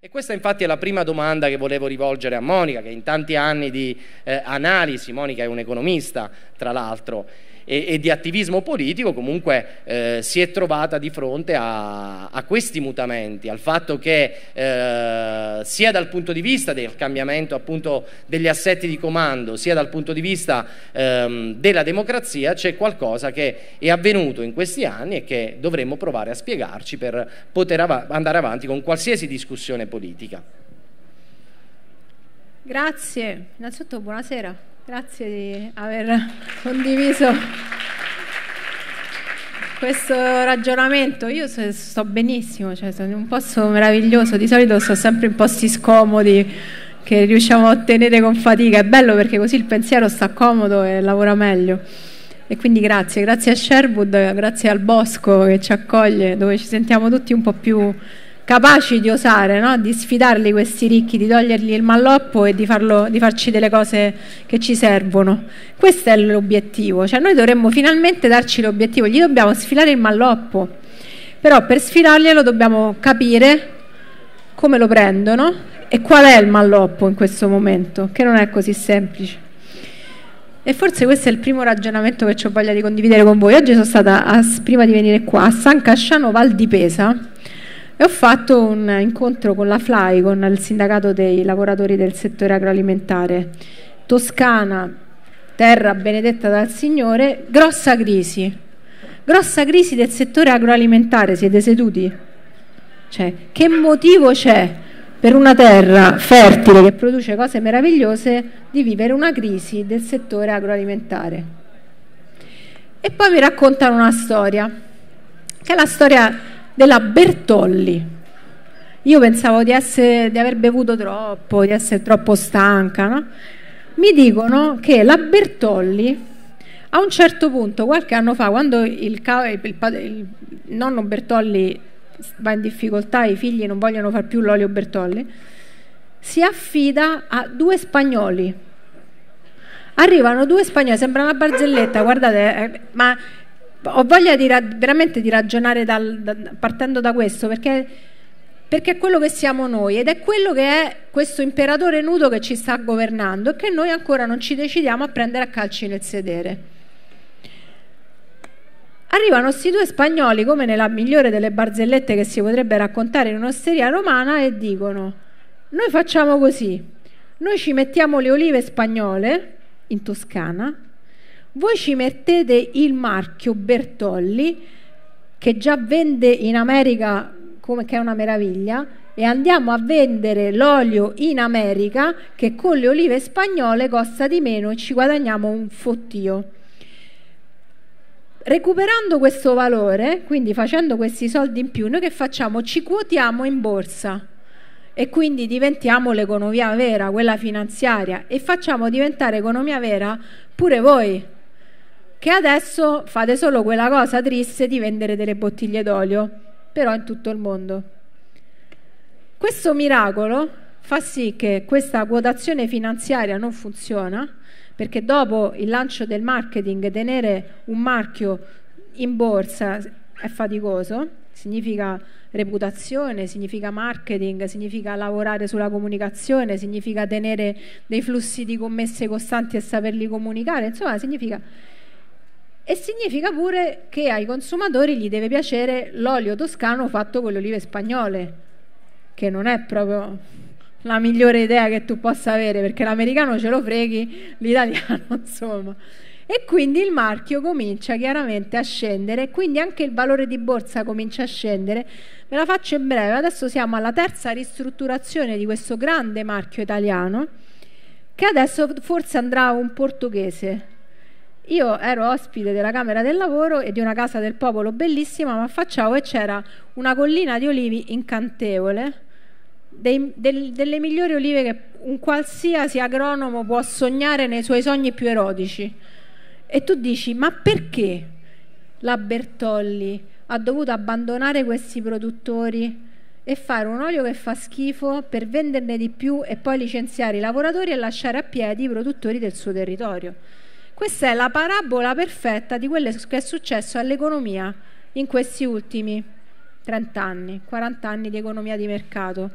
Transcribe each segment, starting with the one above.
E questa infatti è la prima domanda che volevo rivolgere a Monica, che in tanti anni di eh, analisi, Monica è un economista tra l'altro, e, e di attivismo politico comunque eh, si è trovata di fronte a, a questi mutamenti, al fatto che eh, sia dal punto di vista del cambiamento appunto degli assetti di comando, sia dal punto di vista ehm, della democrazia c'è qualcosa che è avvenuto in questi anni e che dovremmo provare a spiegarci per poter av andare avanti con qualsiasi discussione politica. Grazie, innanzitutto buonasera. Grazie di aver condiviso questo ragionamento. Io sto benissimo, cioè sono in un posto meraviglioso, di solito sto sempre in posti scomodi che riusciamo a ottenere con fatica. È bello perché così il pensiero sta comodo e lavora meglio. E quindi grazie, grazie a Sherwood, grazie al Bosco che ci accoglie, dove ci sentiamo tutti un po' più capaci di osare, no? di sfidarli questi ricchi, di togliergli il malloppo e di, farlo, di farci delle cose che ci servono. Questo è l'obiettivo, cioè noi dovremmo finalmente darci l'obiettivo, gli dobbiamo sfilare il malloppo, però per sfilarglielo dobbiamo capire come lo prendono e qual è il malloppo in questo momento, che non è così semplice. E forse questo è il primo ragionamento che ho voglia di condividere con voi. Oggi sono stata, a, prima di venire qua, a San Casciano Val di Pesa, e ho fatto un incontro con la FLAI, con il sindacato dei lavoratori del settore agroalimentare. Toscana, terra benedetta dal Signore, grossa crisi. Grossa crisi del settore agroalimentare, siete seduti? Cioè, che motivo c'è per una terra fertile che produce cose meravigliose di vivere una crisi del settore agroalimentare? E poi mi raccontano una storia, che è la storia della Bertolli. Io pensavo di, essere, di aver bevuto troppo, di essere troppo stanca, no? Mi dicono che la Bertolli a un certo punto, qualche anno fa, quando il, il, il nonno Bertolli va in difficoltà, i figli non vogliono far più l'olio Bertolli, si affida a due spagnoli. Arrivano due spagnoli, sembra una barzelletta, guardate, eh, ma ho voglia di veramente di ragionare dal, da, partendo da questo perché, perché, è quello che siamo noi ed è quello che è questo imperatore nudo che ci sta governando e che noi ancora non ci decidiamo a prendere a calci nel sedere. Arrivano questi due spagnoli come nella migliore delle barzellette che si potrebbe raccontare in un'osteria romana e dicono noi facciamo così, noi ci mettiamo le olive spagnole in Toscana voi ci mettete il marchio Bertolli che già vende in America come che è una meraviglia e andiamo a vendere l'olio in America che con le olive spagnole costa di meno e ci guadagniamo un fottio. Recuperando questo valore, quindi facendo questi soldi in più, noi che facciamo? Ci quotiamo in borsa e quindi diventiamo l'economia vera, quella finanziaria, e facciamo diventare economia vera pure voi che adesso fate solo quella cosa triste di vendere delle bottiglie d'olio, però in tutto il mondo. Questo miracolo fa sì che questa quotazione finanziaria non funziona, perché dopo il lancio del marketing tenere un marchio in borsa è faticoso, significa reputazione, significa marketing, significa lavorare sulla comunicazione, significa tenere dei flussi di commesse costanti e saperli comunicare, insomma significa e significa pure che ai consumatori gli deve piacere l'olio toscano fatto con le olive spagnole, che non è proprio la migliore idea che tu possa avere, perché l'americano ce lo freghi, l'italiano insomma. E quindi il marchio comincia chiaramente a scendere, quindi anche il valore di borsa comincia a scendere. Ve la faccio in breve, adesso siamo alla terza ristrutturazione di questo grande marchio italiano, che adesso forse andrà un portoghese, io ero ospite della Camera del Lavoro e di una casa del popolo bellissima, ma affacciavo e c'era una collina di olivi incantevole, dei, del, delle migliori olive che un qualsiasi agronomo può sognare nei suoi sogni più erotici. E tu dici, ma perché la Bertolli ha dovuto abbandonare questi produttori e fare un olio che fa schifo per venderne di più e poi licenziare i lavoratori e lasciare a piedi i produttori del suo territorio? Questa è la parabola perfetta di quello che è successo all'economia in questi ultimi 30 anni, 40 anni di economia di mercato.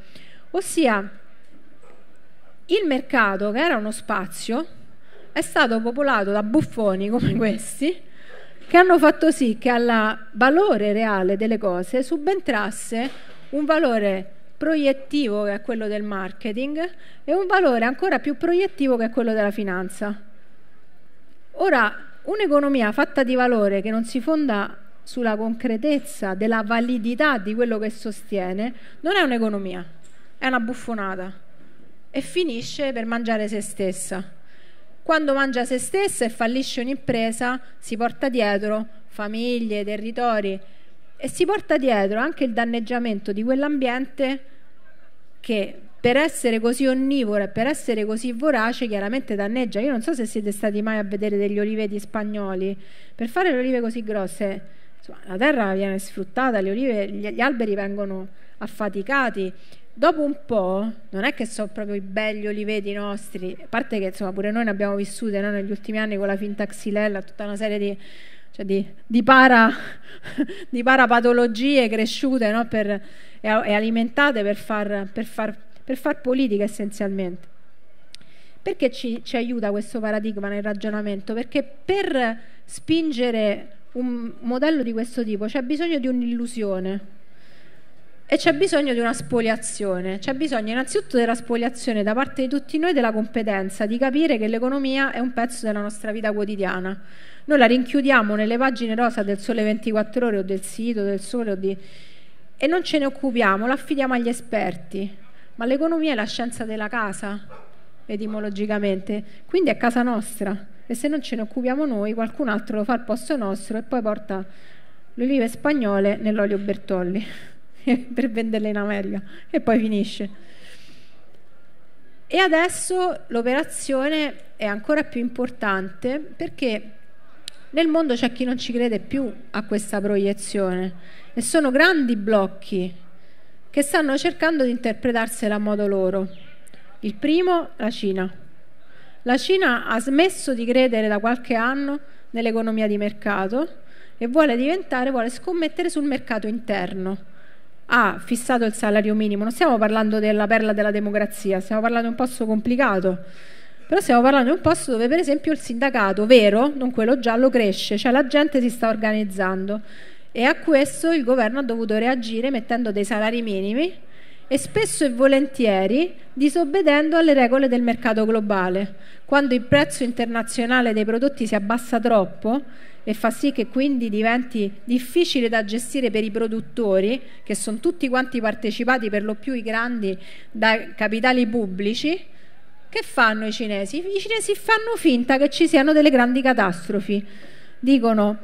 Ossia, il mercato, che era uno spazio, è stato popolato da buffoni come questi, che hanno fatto sì che al valore reale delle cose subentrasse un valore proiettivo che è quello del marketing e un valore ancora più proiettivo che è quello della finanza. Ora, un'economia fatta di valore che non si fonda sulla concretezza della validità di quello che sostiene non è un'economia, è una buffonata e finisce per mangiare se stessa. Quando mangia se stessa e fallisce un'impresa, si porta dietro famiglie, territori e si porta dietro anche il danneggiamento di quell'ambiente che per essere così onnivoro e per essere così vorace chiaramente danneggia. Io non so se siete stati mai a vedere degli oliveti spagnoli, per fare le olive così grosse, insomma, la terra viene sfruttata, olive, gli, gli alberi vengono affaticati, dopo un po', non è che sono proprio i belli oliveti nostri, a parte che insomma pure noi ne abbiamo vissute no? negli ultimi anni con la finta xylella, tutta una serie di, cioè di, di, para, di parapatologie cresciute no? per, e, e, alimentate per far, per far per far politica essenzialmente. Perché ci, ci aiuta questo paradigma nel ragionamento? Perché per spingere un modello di questo tipo c'è bisogno di un'illusione, e c'è bisogno di una spoliazione, c'è bisogno innanzitutto della spoliazione da parte di tutti noi della competenza, di capire che l'economia è un pezzo della nostra vita quotidiana. Noi la rinchiudiamo nelle pagine rosa del Sole 24 ore o del sito del Sole di... e non ce ne occupiamo, la affidiamo agli esperti ma l'economia è la scienza della casa, etimologicamente, quindi è casa nostra e se non ce ne occupiamo noi qualcun altro lo fa al posto nostro e poi porta le olive spagnole nell'olio Bertolli per venderle in America e poi finisce. E adesso l'operazione è ancora più importante perché nel mondo c'è chi non ci crede più a questa proiezione e sono grandi blocchi che stanno cercando di interpretarsela a modo loro. Il primo, la Cina. La Cina ha smesso di credere da qualche anno nell'economia di mercato e vuole diventare, vuole scommettere sul mercato interno. Ha fissato il salario minimo, non stiamo parlando della perla della democrazia, stiamo parlando di un posto complicato, però stiamo parlando di un posto dove per esempio il sindacato vero, non quello giallo, cresce, cioè la gente si sta organizzando e a questo il governo ha dovuto reagire mettendo dei salari minimi e spesso e volentieri disobbedendo alle regole del mercato globale. Quando il prezzo internazionale dei prodotti si abbassa troppo e fa sì che quindi diventi difficile da gestire per i produttori, che sono tutti quanti partecipati per lo più i grandi da capitali pubblici, che fanno i cinesi? I cinesi fanno finta che ci siano delle grandi catastrofi. Dicono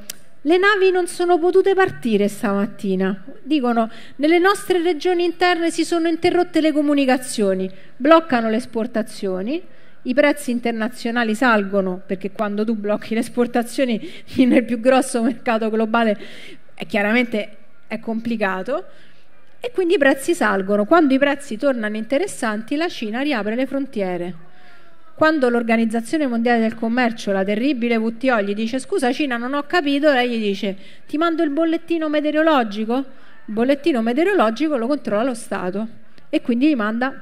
le navi non sono potute partire stamattina. Dicono, nelle nostre regioni interne si sono interrotte le comunicazioni, bloccano le esportazioni, i prezzi internazionali salgono perché quando tu blocchi le esportazioni nel più grosso mercato globale è eh, chiaramente è complicato e quindi i prezzi salgono. Quando i prezzi tornano interessanti la Cina riapre le frontiere. Quando l'Organizzazione Mondiale del Commercio, la terribile WTO, gli dice scusa Cina non ho capito, lei gli dice ti mando il bollettino meteorologico? Il bollettino meteorologico lo controlla lo Stato e quindi gli manda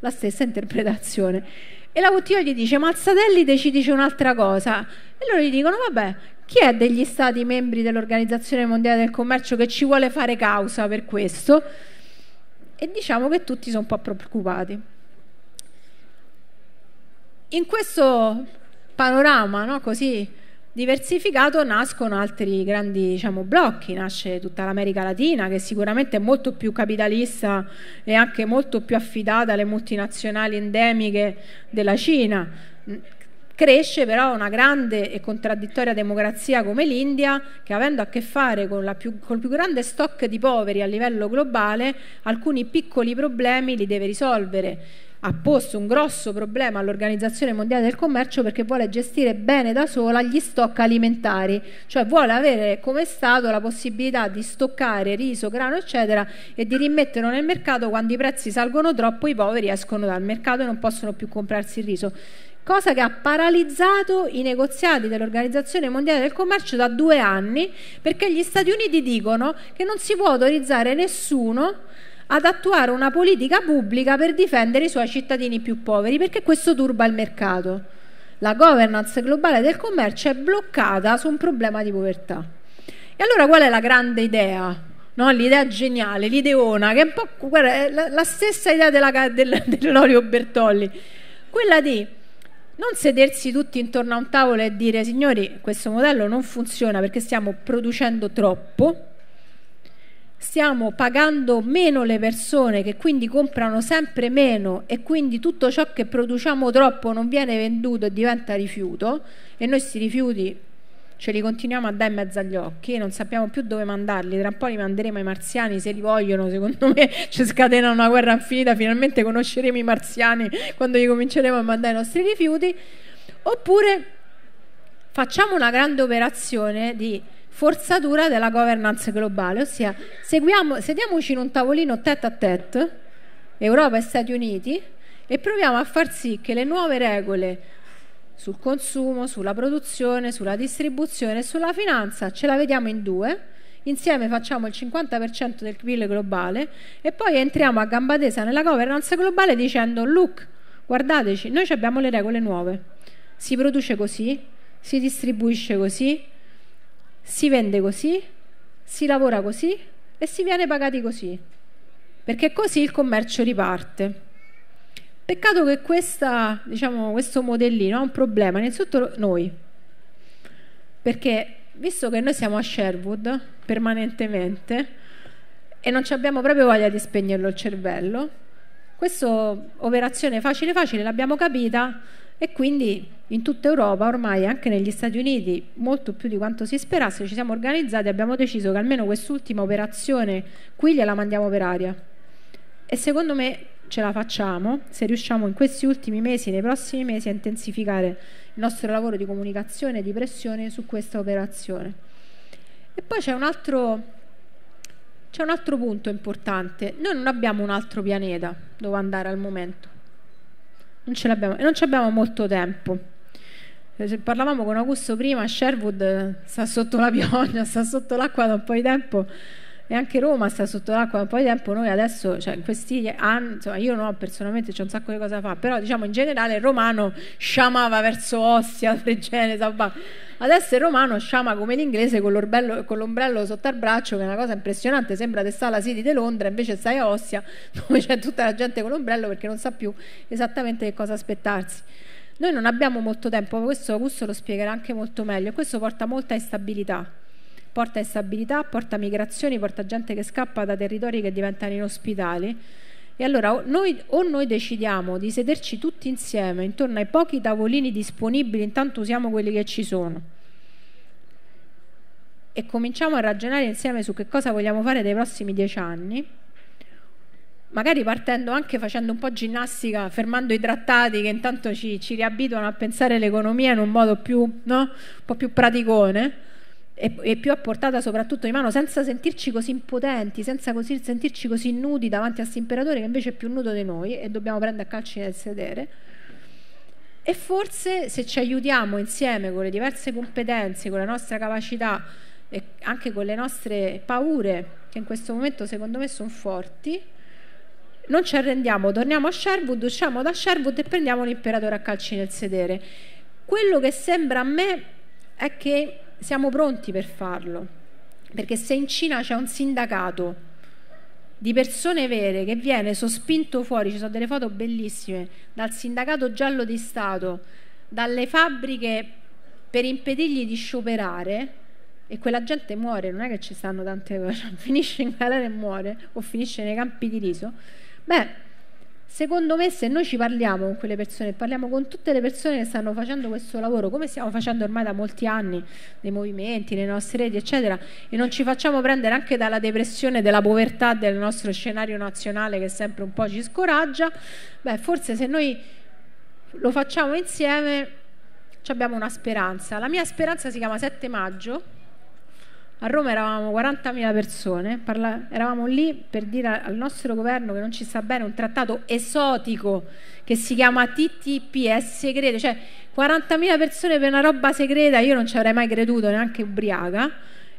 la stessa interpretazione. E la WTO gli dice ma il satellite ci dice un'altra cosa. E loro gli dicono vabbè chi è degli stati membri dell'Organizzazione Mondiale del Commercio che ci vuole fare causa per questo? E diciamo che tutti sono un po' preoccupati. In questo panorama no, così diversificato nascono altri grandi diciamo, blocchi, nasce tutta l'America Latina che sicuramente è molto più capitalista e anche molto più affidata alle multinazionali endemiche della Cina. Cresce però una grande e contraddittoria democrazia come l'India che avendo a che fare con più, più grande stock di poveri a livello globale alcuni piccoli problemi li deve risolvere ha posto un grosso problema all'Organizzazione Mondiale del Commercio perché vuole gestire bene da sola gli stock alimentari, cioè vuole avere come Stato la possibilità di stoccare riso, grano, eccetera e di rimetterlo nel mercato quando i prezzi salgono troppo, i poveri escono dal mercato e non possono più comprarsi il riso cosa che ha paralizzato i negoziati dell'Organizzazione Mondiale del Commercio da due anni perché gli Stati Uniti dicono che non si può autorizzare nessuno ad attuare una politica pubblica per difendere i suoi cittadini più poveri, perché questo turba il mercato. La governance globale del commercio è bloccata su un problema di povertà. E allora qual è la grande idea? No, l'idea geniale, l'ideona, che è un po' guarda, è la, la, stessa idea della, del, dell'Orio Bertolli, quella di non sedersi tutti intorno a un tavolo e dire signori questo modello non funziona perché stiamo producendo troppo, stiamo pagando meno le persone che quindi comprano sempre meno e quindi tutto ciò che produciamo troppo non viene venduto e diventa rifiuto e noi sti rifiuti ce li continuiamo a dare in mezzo agli occhi non sappiamo più dove mandarli tra un po' li manderemo ai marziani se li vogliono secondo me ci scatena una guerra infinita finalmente conosceremo i marziani quando gli cominceremo a mandare i nostri rifiuti oppure facciamo una grande operazione di forzatura della governance globale, ossia seguiamo, sediamoci in un tavolino tête a tête, Europa e Stati Uniti, e proviamo a far sì che le nuove regole sul consumo, sulla produzione, sulla distribuzione e sulla finanza ce la vediamo in due, insieme facciamo il 50% del PIL globale e poi entriamo a gamba tesa nella governance globale dicendo look, guardateci, noi abbiamo le regole nuove, si produce così, si distribuisce così, si vende così, si lavora così e si viene pagati così, perché così il commercio riparte. Peccato che questa, diciamo, questo modellino ha un problema, innanzitutto noi, perché visto che noi siamo a Sherwood permanentemente e non abbiamo proprio voglia di spegnerlo il cervello, questa operazione facile facile l'abbiamo capita e quindi in tutta Europa, ormai anche negli Stati Uniti, molto più di quanto si sperasse, ci siamo organizzati e abbiamo deciso che almeno quest'ultima operazione qui gliela mandiamo per aria. E secondo me ce la facciamo se riusciamo in questi ultimi mesi, nei prossimi mesi, a intensificare il nostro lavoro di comunicazione e di pressione su questa operazione. E poi c'è un altro c'è un altro punto importante. Noi non abbiamo un altro pianeta dove andare al momento. Non ce l'abbiamo e non ci abbiamo molto tempo. Eh, parlavamo con Augusto prima, Sherwood eh, sta sotto la pioggia, sta sotto l'acqua da un po' di tempo e anche Roma sta sotto l'acqua da un po' di tempo. Noi adesso, cioè, questi anni, insomma, io no, personalmente c'è un sacco di cose da fare, però diciamo in generale il romano sciamava verso Ostia, Fregene, Sabba. Adesso il romano sciama come l'inglese con, con l'ombrello sotto al braccio, che è una cosa impressionante. Sembra di stare alla City di Londra, invece stai a Ostia, dove c'è tutta la gente con l'ombrello perché non sa più esattamente che cosa aspettarsi. Noi non abbiamo molto tempo, questo Augusto lo spiegherà anche molto meglio, e questo porta molta instabilità. Porta instabilità, porta migrazioni, porta gente che scappa da territori che diventano inospitali. E allora noi, o noi decidiamo di sederci tutti insieme intorno ai pochi tavolini disponibili, intanto usiamo quelli che ci sono e cominciamo a ragionare insieme su che cosa vogliamo fare nei prossimi dieci anni magari partendo anche facendo un po' ginnastica, fermando i trattati che intanto ci, ci riabituano a pensare l'economia in un modo più, no? un po' più praticone e, e, più a portata soprattutto di mano, senza sentirci così impotenti, senza così, sentirci così nudi davanti a questo imperatore che invece è più nudo di noi e dobbiamo prendere a calci nel sedere. E forse se ci aiutiamo insieme con le diverse competenze, con la nostra capacità e anche con le nostre paure, che in questo momento secondo me sono forti, non ci arrendiamo, torniamo a Sherwood, usciamo da Sherwood e prendiamo l'imperatore a calci nel sedere. Quello che sembra a me è che siamo pronti per farlo, perché se in Cina c'è un sindacato di persone vere che viene sospinto fuori, ci sono delle foto bellissime, dal sindacato giallo di Stato, dalle fabbriche per impedirgli di scioperare, e quella gente muore, non è che ci stanno tante cose, finisce in galera e muore o finisce nei campi di riso. Beh, secondo me se noi ci parliamo con quelle persone, parliamo con tutte le persone che stanno facendo questo lavoro, come stiamo facendo ormai da molti anni, nei movimenti, nelle nostre reti, eccetera, e non ci facciamo prendere anche dalla depressione, della povertà del nostro scenario nazionale che sempre un po' ci scoraggia, beh, forse se noi lo facciamo insieme abbiamo una speranza. La mia speranza si chiama 7 maggio a Roma eravamo 40.000 persone, parla- eravamo lì per dire al nostro governo che non ci sta bene un trattato esotico che si chiama TTP, è segreto, cioè 40.000 persone per una roba segreta, io non ci avrei mai creduto neanche ubriaca,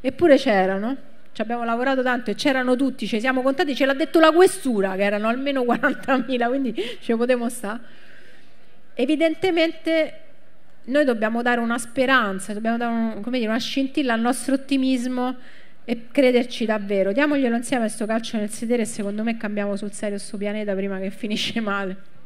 eppure c'erano ci abbiamo lavorato tanto e c'erano tutti, ci siamo contati, ce l'ha detto la questura che erano almeno 40.000, quindi ci potevamo stare. Evidentemente noi dobbiamo dare una speranza, dobbiamo dare un, dire, una scintilla al nostro ottimismo e crederci davvero. Diamoglielo insieme a questo calcio nel sedere e secondo me cambiamo sul serio questo pianeta prima che finisce male.